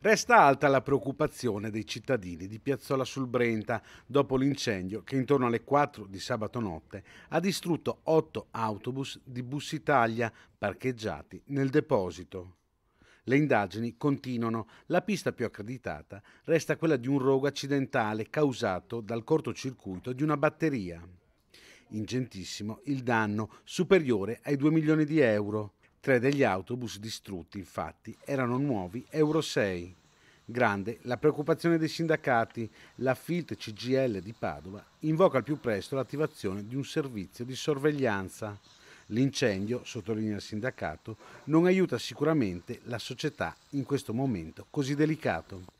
Resta alta la preoccupazione dei cittadini di Piazzola sul Brenta dopo l'incendio che intorno alle 4 di sabato notte ha distrutto 8 autobus di Bus Italia parcheggiati nel deposito. Le indagini continuano. La pista più accreditata resta quella di un rogo accidentale causato dal cortocircuito di una batteria. Ingentissimo il danno, superiore ai 2 milioni di euro. Tre degli autobus distrutti, infatti, erano nuovi Euro 6. Grande la preoccupazione dei sindacati. La FILT CGL di Padova invoca al più presto l'attivazione di un servizio di sorveglianza. L'incendio, sottolinea il sindacato, non aiuta sicuramente la società in questo momento così delicato.